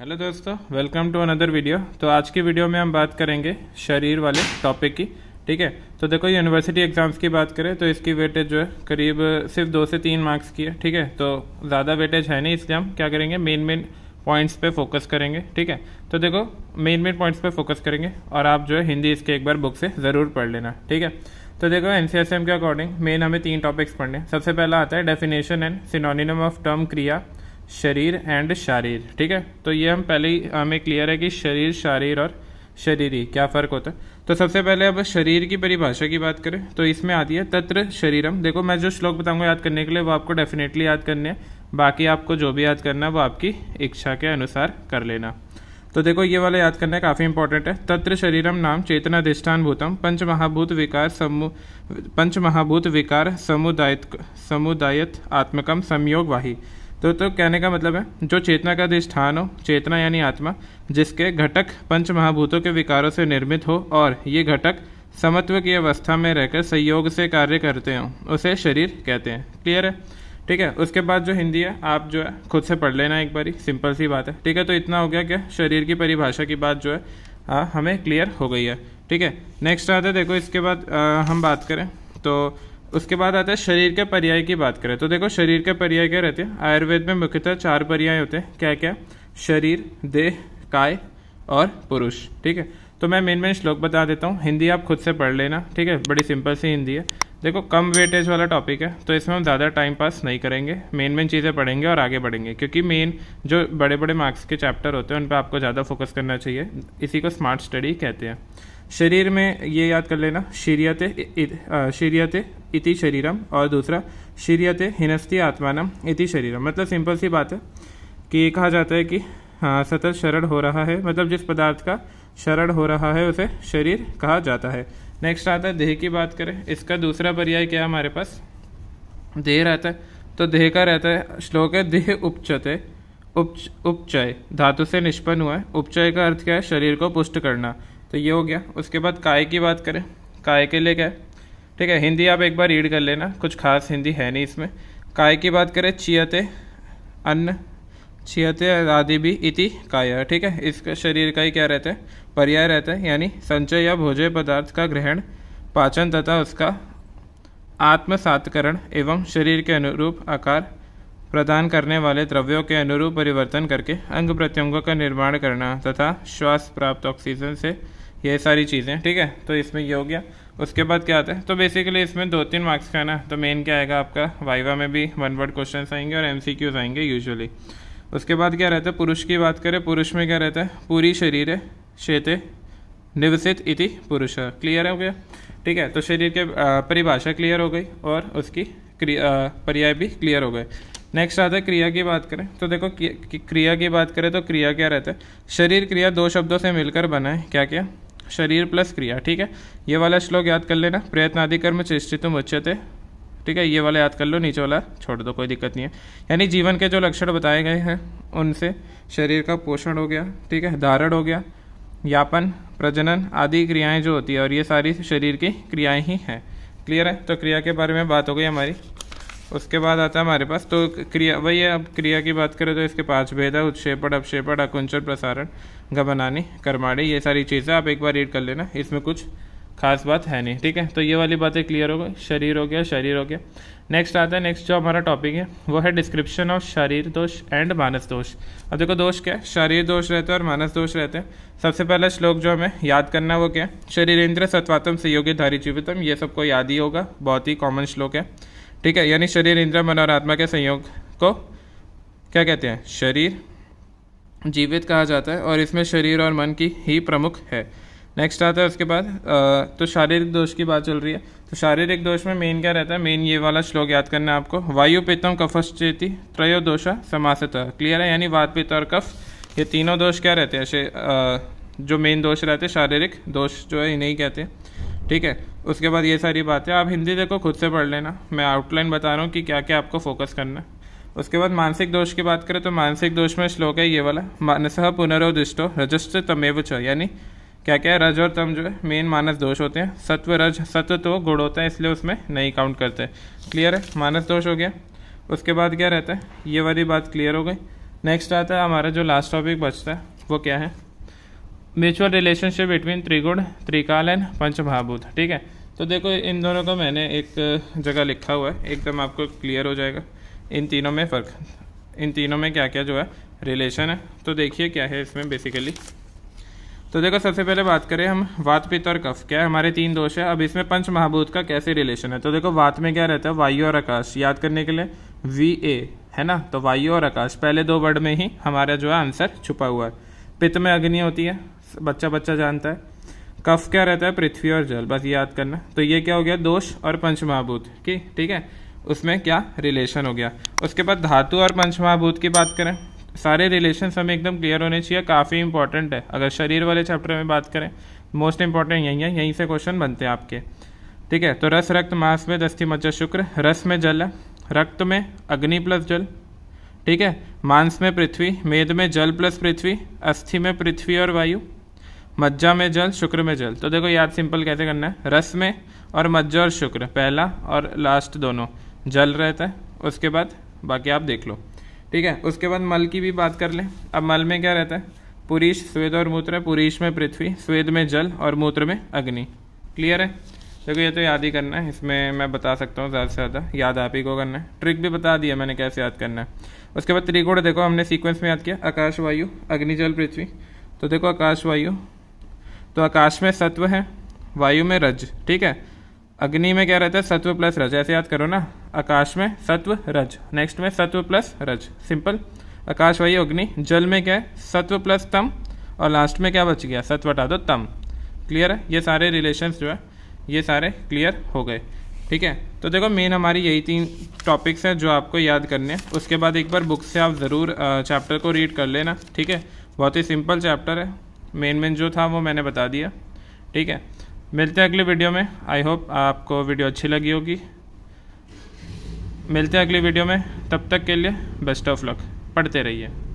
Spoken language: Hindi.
हेलो दोस्तों वेलकम टू अनदर वीडियो तो आज की वीडियो में हम बात करेंगे शरीर वाले टॉपिक की ठीक है तो देखो यूनिवर्सिटी एग्ज़ाम्स की बात करें तो इसकी वेटेज जो है करीब सिर्फ दो से तीन मार्क्स की है ठीक है तो ज़्यादा वेटेज है नहीं इसलिए हम क्या करेंगे मेन मेन पॉइंट्स पे फोकस करेंगे ठीक है तो देखो मेन मेन पॉइंट्स पे फोकस करेंगे और आप जो है हिंदी इसके एक बार बुक से ज़रूर पढ़ लेना ठीक है तो देखो एन के अकॉर्डिंग मेन हमें तीन टॉपिक्स पढ़ने सबसे पहला आता है definition and synonym of term क्रिया शरीर एंड शारीर ठीक है तो ये हम पहले ही हमें क्लियर है कि शरीर शारीर और शरीरी क्या फ़र्क होता है तो सबसे पहले अब शरीर की परिभाषा की बात करें तो इसमें आती है तत्र शरीरम देखो मैं जो श्लोक बताऊंगा याद करने के लिए वो आपको डेफिनेटली याद करने हैं बाकी आपको जो भी याद करना है वो आपकी इच्छा के अनुसार कर लेना तो देखो ये वाला याद करना काफ़ी इंपॉर्टेंट है तत्र शरीरम नाम चेतनाधिष्ठान भूतम पंच महाभूत विकार समूह पंच महाभूत विकार समुदायित समुदायत आत्मकम संयोग वाही तो तो कहने का मतलब है जो चेतना का अधिष्ठान हो चेतना यानी आत्मा जिसके घटक पंच महाभूतों के विकारों से निर्मित हो और ये घटक समत्व की अवस्था में रहकर सहयोग से कार्य करते हो उसे शरीर कहते हैं क्लियर है ठीक है उसके बाद जो हिंदी है आप जो है खुद से पढ़ लेना एक बारी सिंपल सी बात है ठीक है तो इतना हो गया क्या शरीर की परिभाषा की बात जो है आ, हमें क्लियर हो गई है ठीक है नेक्स्ट आता है देखो इसके बाद आ, हम बात करें तो उसके बाद आता है शरीर के पर्याय की बात करें तो देखो शरीर के पर्याय क्या रहते हैं आयुर्वेद में मुख्यतः चार पर्याय होते हैं क्या क्या शरीर देह काय और पुरुष ठीक है तो मैं मेन मेन श्लोक बता देता हूँ हिंदी आप खुद से पढ़ लेना ठीक है बड़ी सिंपल सी हिंदी है देखो कम वेटेज वाला टॉपिक है तो इसमें हम ज़्यादा टाइम पास नहीं करेंगे मेन मेन चीज़ें पढ़ेंगे और आगे बढ़ेंगे क्योंकि मेन जो बड़े बड़े मार्क्स के चैप्टर होते हैं उन पर आपको ज़्यादा फोकस करना चाहिए इसी को स्मार्ट स्टडी कहते हैं शरीर में ये याद कर लेना शीरियत शीरियत इति शरीरम और दूसरा शीरियत हिनस्ती आत्मानम इति शरीरम मतलब सिंपल सी बात है कि कहा जाता है कि हाँ सतत शरण हो रहा है मतलब जिस पदार्थ का शरण हो रहा है उसे शरीर कहा जाता है नेक्स्ट आता है देह की बात करें इसका दूसरा पर्याय क्या है हमारे पास देह रहता है तो देह का रहता है श्लोक है देह उपचते उपच उपचय धातु से निष्पन्न हुआ है उपचय का अर्थ क्या है शरीर को पुष्ट करना तो ये हो गया उसके बाद काय की बात करें काय के लिए क्या है ठीक है हिंदी आप एक बार रीड कर लेना कुछ खास हिंदी है नहीं इसमें काय की बात करें चियते अन्न छियते भी इति काय ठीक है इसका शरीर का ही क्या रहता है पर्याय रहता है यानी संचय या भोजय पदार्थ का ग्रहण पाचन तथा उसका आत्मसातकरण एवं शरीर के अनुरूप आकार प्रदान करने वाले द्रव्यों के अनुरूप परिवर्तन करके अंग प्रत्यंगों का निर्माण करना तथा श्वास प्राप्त ऑक्सीजन से ये सारी चीज़ें ठीक है तो इसमें ये हो गया उसके बाद क्या आता है तो बेसिकली इसमें दो तीन मार्क्स का है ना तो मेन क्या आएगा आपका वाइवा में भी वन वर्ड क्वेश्चन आएंगे और एम आएंगे यूजली उसके बाद क्या रहता है पुरुष की बात करें पुरुष में क्या रहता है पूरी शरीर है शेते निवसित इति पुरुष क्लियर हो गया ठीक है तो शरीर के परिभाषा क्लियर हो गई और उसकी पर्याय भी क्लियर हो गए नेक्स्ट आता है क्रिया की बात करें तो देखो क्रिया की बात करें तो क्रिया क्या रहता है शरीर क्रिया दो शब्दों से मिलकर बना है क्या क्या शरीर प्लस क्रिया ठीक है ये वाला श्लोक याद कर लेना प्रयत्न आदि कर्म चेष्टितुम उच्चते ठीक है ये वाला याद कर लो नीचे वाला छोड़ दो कोई दिक्कत नहीं है यानी जीवन के जो लक्षण बताए गए हैं उनसे शरीर का पोषण हो गया ठीक है धारण हो गया यापन प्रजनन आदि क्रियाएं जो होती है और ये सारी शरीर की क्रियाएं ही हैं क्लियर है तो क्रिया के बारे में बात हो गई हमारी उसके बाद आता है हमारे पास तो क्रिया वही अब क्रिया की बात करें तो इसके पांच भेद है उत्षेपण अपक्षेपण अकुंचन प्रसारण गबनानी कर्माणी ये सारी चीज़ें आप एक बार रीड कर लेना इसमें कुछ खास बात है नहीं ठीक है तो ये वाली बातें क्लियर हो गई शरीर हो गया शरीर हो गया नेक्स्ट आता है नेक्स्ट जो हमारा टॉपिक है वो है डिस्क्रिप्शन ऑफ शरीर दोष एंड मानस दोष अब देखो दोष क्या है शरीर दोष रहते हैं और मानस दोष रहते हैं सबसे पहला श्लोक जो हमें याद करना है वो क्या है शरीर इंद्र सत्वातम से धारी जीवितम ये सबको याद ही होगा बहुत ही कॉमन श्लोक है ठीक है यानी शरीर इंद्रिया मन और आत्मा के संयोग को क्या कहते हैं शरीर जीवित कहा जाता है और इसमें शरीर और मन की ही प्रमुख है नेक्स्ट आता है उसके बाद तो शारीरिक दोष की बात चल रही है तो शारीरिक दोष में मेन क्या रहता है मेन ये वाला श्लोक याद करना है आपको वायु पित्तम कफश्चेति त्रयो दोषा समासत क्लियर है यानी वात पित्त और कफ ये तीनों दोष क्या रहते हैं जो मेन दोष रहते हैं शारीरिक दोष जो है इन्हें ही कहते हैं ठीक है उसके बाद ये सारी बातें आप हिंदी देखो खुद से पढ़ लेना मैं आउटलाइन बता रहा हूँ कि क्या क्या आपको फोकस करना है उसके बाद मानसिक दोष की बात करें तो मानसिक दोष में श्लोक है ये वाला मानस पुनरोदिष्टो रजस्त तमेव छो यानी क्या क्या है रज और तम जो है मेन मानस दोष होते हैं सत्व रज सत्व तो गुण होता है इसलिए उसमें नहीं काउंट करते क्लियर है मानस दोष हो गया उसके बाद क्या रहता है ये वाली बात क्लियर हो गई नेक्स्ट आता है हमारा जो लास्ट टॉपिक बचता है वो क्या है म्यूचुअल रिलेशनशिप बिटवीन त्रिगुण त्रिकाल एंड पंचमहाभूत ठीक है तो देखो इन दोनों को मैंने एक जगह लिखा हुआ है एकदम आपको क्लियर हो जाएगा इन तीनों में फ़र्क इन तीनों में क्या क्या जो है रिलेशन है तो देखिए क्या है इसमें बेसिकली तो देखो सबसे पहले बात करें हम वात पित्त और कफ क्या है हमारे तीन दोष है अब इसमें पंच महाभूत का कैसे रिलेशन है तो देखो वात में क्या रहता है वायु और आकाश याद करने के लिए वी ए है ना तो वायु और आकाश पहले दो वर्ड में ही हमारा जो है आंसर छुपा हुआ है पित्त में अग्नि होती है बच्चा बच्चा जानता है कफ क्या रहता है पृथ्वी और जल बस याद करना तो ये क्या हो गया दोष और पंचमहाभूत की ठीक है उसमें क्या रिलेशन हो गया उसके बाद धातु और पंचमहाभूत की बात करें सारे रिलेशन हमें एकदम क्लियर होने चाहिए काफ़ी इंपॉर्टेंट है अगर शरीर वाले चैप्टर में बात करें मोस्ट इंपॉर्टेंट यही है यहीं से क्वेश्चन बनते हैं आपके ठीक है तो रस रक्त मांस में दस्थि मज्जा शुक्र रस में जल है रक्त में अग्नि प्लस जल ठीक है मांस में पृथ्वी मेद में जल प्लस पृथ्वी अस्थि में पृथ्वी और वायु मज्जा में जल शुक्र में जल तो देखो याद सिंपल कैसे करना है रस में और मज्जा और शुक्र पहला और लास्ट दोनों जल रहता है उसके बाद बाकी आप देख लो ठीक है उसके बाद मल की भी बात कर लें अब मल में क्या रहता है पुरीश स्वेद और मूत्र पुरीश में पृथ्वी स्वेद में जल और मूत्र में अग्नि क्लियर है देखो ये तो याद ही करना है इसमें मैं बता सकता हूँ ज़्यादा से ज़्यादा याद आप ही को करना है ट्रिक भी बता दिया मैंने कैसे याद करना है उसके बाद त्रिकोण देखो हमने सीक्वेंस में याद किया आकाश वायु अग्निजल पृथ्वी तो देखो आकाश वायु तो आकाश में सत्व है वायु में रज ठीक है अग्नि में क्या रहता है सत्व प्लस रज ऐसे याद करो ना आकाश में सत्व रज नेक्स्ट में सत्व प्लस रज सिंपल आकाश वायु अग्नि जल में क्या है सत्व प्लस तम और लास्ट में क्या बच गया सत्व हटा दो तम क्लियर है ये सारे रिलेशन जो है ये सारे क्लियर हो गए ठीक है तो देखो मेन हमारी यही तीन टॉपिक्स हैं जो आपको याद करने हैं उसके बाद एक बार बुक से आप ज़रूर चैप्टर को रीड कर लेना ठीक है बहुत ही सिंपल चैप्टर है मेन मेन जो था वो मैंने बता दिया ठीक है मिलते हैं अगली वीडियो में आई होप आपको वीडियो अच्छी लगी होगी मिलते हैं अगली वीडियो में तब तक के लिए बेस्ट ऑफ लक पढ़ते रहिए